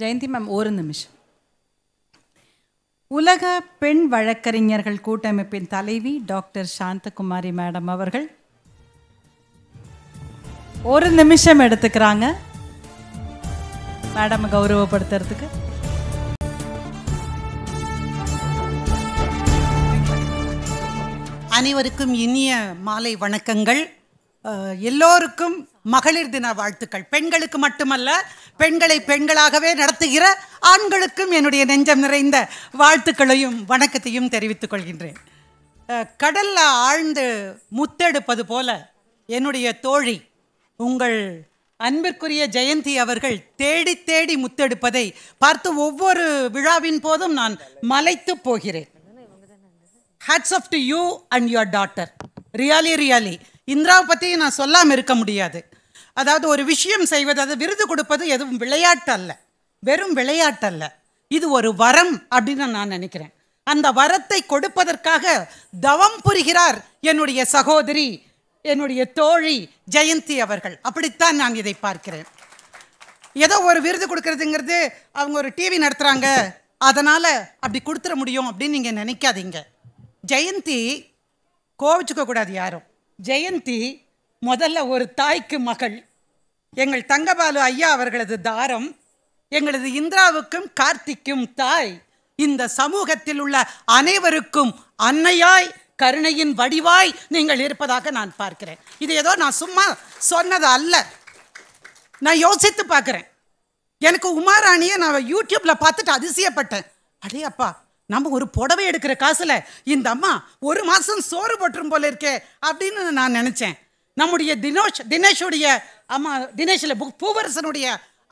Jayanthi ma'am ஒரு நிமிஷம் உலக பெண் வழக்கறிஞர்கள் கூட்டமைப்பின் தலைவி டாக்டர் சாந்தகுமாரி மேடம் அவர்கள் ஒரு நிமிஷம் எடுத்துக்கிறாங்க மேடம் கௌரவப்படுத்துறதுக்கு அனைவருக்கும் இனிய மாலை வணக்கங்கள் எல்லோருக்கும் மகளிர் தின வாழ்த்துக்கள் பெண்களுக்கு மட்டுமல்ல பெண்களை பெண்களாகவே நடத்துகிற ஆண்களுக்கும் என்னுடைய நெஞ்சம் நிறைந்த வாழ்த்துக்களையும் வணக்கத்தையும் தெரிவித்துக் கொள்கின்றேன் கடல்ல ஆழ்ந்து முத்தெடுப்பது போல என்னுடைய தோழி உங்கள் அன்பிற்குரிய ஜெயந்தி அவர்கள் தேடி தேடி முத்தெடுப்பதை பார்த்து ஒவ்வொரு விழாவின் போதும் நான் மலைத்து போகிறேன் hats off to you and your daughter really really இந்திராவை பற்றி நான் சொல்லாமல் இருக்க முடியாது அதாவது ஒரு விஷயம் செய்வது அது விருது கொடுப்பது எதுவும் விளையாட்டு அல்ல வெறும் விளையாட்டு அல்ல இது ஒரு வரம் அப்படின்னு நான் நினைக்கிறேன் அந்த வரத்தை கொடுப்பதற்காக தவம் புரிகிறார் என்னுடைய சகோதரி என்னுடைய தோழி ஜெயந்தி அவர்கள் அப்படித்தான் நான் இதை பார்க்கிறேன் ஏதோ ஒரு விருது கொடுக்கறதுங்கிறது அவங்க ஒரு டிவி நடத்துகிறாங்க அதனால் அப்படி கொடுத்துட முடியும் அப்படின்னு நீங்கள் நினைக்காதீங்க ஜெயந்தி கோவிச்சுக்க கூடாது யாரும் ஜெயந்தி முதல்ல ஒரு தாய்க்கு மகள் எங்கள் தங்கபாலு ஐயா அவர்களது தாரம் எங்களது இந்திராவுக்கும் கார்த்திக்கும் தாய் இந்த சமூகத்தில் உள்ள அனைவருக்கும் அன்னையாய் கருணையின் வடிவாய் நீங்கள் இருப்பதாக நான் பார்க்கிறேன் இது ஏதோ நான் சும்மா சொன்னது அல்ல நான் யோசித்து பார்க்குறேன் எனக்கு உமாராணியை நான் யூடியூப்பில் பார்த்துட்டு அதிசயப்பட்டேன் அடே அப்பா நம்ம ஒரு புடவை எடுக்கிற காசில் இந்த அம்மா ஒரு மாதம் சோறு போட்டுரும் போல இருக்கே அப்படின்னு நான் நினச்சேன் நம்முடைய தினோஷ் தினேஷுடைய அம்மா தினேஷில் புக் பூவரசனுடைய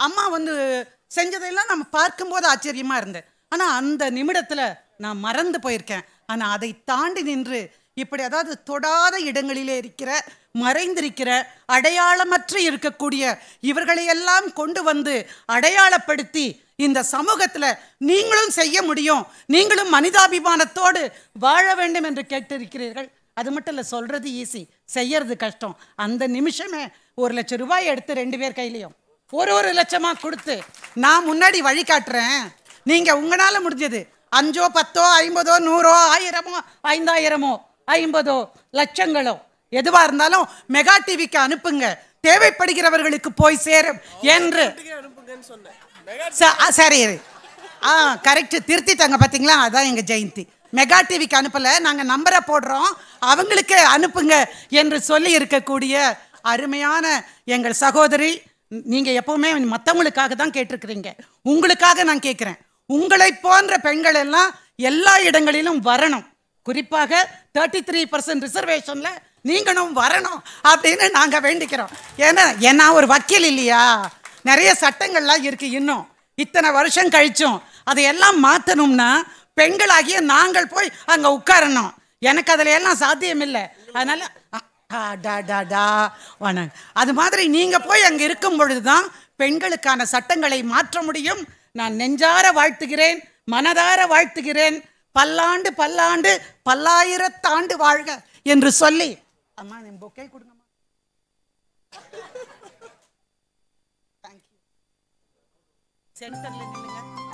அம்மா வந்து செஞ்சதெல்லாம் நம்ம பார்க்கும்போது ஆச்சரியமாக இருந்தேன் ஆனால் அந்த நிமிடத்தில் நான் மறந்து போயிருக்கேன் ஆனால் அதை தாண்டி நின்று இப்படி அதாவது தொடாத இடங்களிலே இருக்கிற மறைந்திருக்கிற அடையாளமற்று இருக்கக்கூடிய இவர்களையெல்லாம் கொண்டு வந்து அடையாளப்படுத்தி இந்த சமூகத்தில் நீங்களும் செய்ய முடியும் நீங்களும் மனிதாபிமானத்தோடு வாழ வேண்டும் என்று கேட்டிருக்கிறீர்கள் அது மட்டும் இல்லை சொல்கிறது ஈஸி செய்யறது கஷ்டம் அந்த நிமிஷமே ஒரு லட்சம் ரூபாய் எடுத்து ரெண்டு பேர் கையிலையும் ஒரு ஒரு லட்சமாக கொடுத்து நான் முன்னாடி வழி காட்டுறேன் நீங்கள் உங்களால் முடிஞ்சது அஞ்சோ பத்தோ ஐம்பதோ நூறோ ஆயிரமோ ஐந்தாயிரமோ ஐம்பதோ லட்சங்களோ எதுவாக இருந்தாலும் மெகா டிவிக்கு அனுப்புங்க தேவைப்படுகிறவர்களுக்கு போய் சேரும் என்று சரி ஆ திருத்தி தங்க பார்த்தீங்களா அதான் எங்கள் ஜெயந்தி மெகா டிவிக்கு அனுப்பலை நாங்கள் நம்பரை போடுறோம் அவங்களுக்கு அனுப்புங்க என்று சொல்லி இருக்கக்கூடிய அருமையான எங்கள் சகோதரி நீங்கள் எப்போவுமே மற்றவங்களுக்காக தான் கேட்டிருக்கிறீங்க உங்களுக்காக நான் கேட்குறேன் உங்களை போன்ற பெண்கள் எல்லாம் எல்லா இடங்களிலும் வரணும் குறிப்பாக தேர்ட்டி த்ரீ பர்சன்ட் ரிசர்வேஷனில் நீங்களும் வரணும் அப்படின்னு நாங்கள் வேண்டிக்கிறோம் ஏன்னா ஏன்னா ஒரு வக்கீல் இல்லையா நிறைய சட்டங்கள்லாம் இருக்குது இன்னும் இத்தனை வருஷம் கழிச்சும் அதையெல்லாம் மாற்றணும்னா பெண்களாகிய நாங்கள் போய் அங்கே உட்காரணும் எனக்கு அதில் எல்லாம் சாத்தியம் இல்லை அதனால் அது மாதிரி நீங்கள் போய் அங்கே இருக்கும் பொழுது தான் பெண்களுக்கான சட்டங்களை மாற்ற முடியும் நான் நெஞ்சார வாழ்த்துகிறேன் மனதார வாழ்த்துகிறேன் பல்லாண்டு பல்லாண்டு பல்லாயிரத்தாண்டு வாழ்க என்று சொல்லி அம்மா என் பொக்கே கொடுங்க சென்டர்ல நின்னுங்க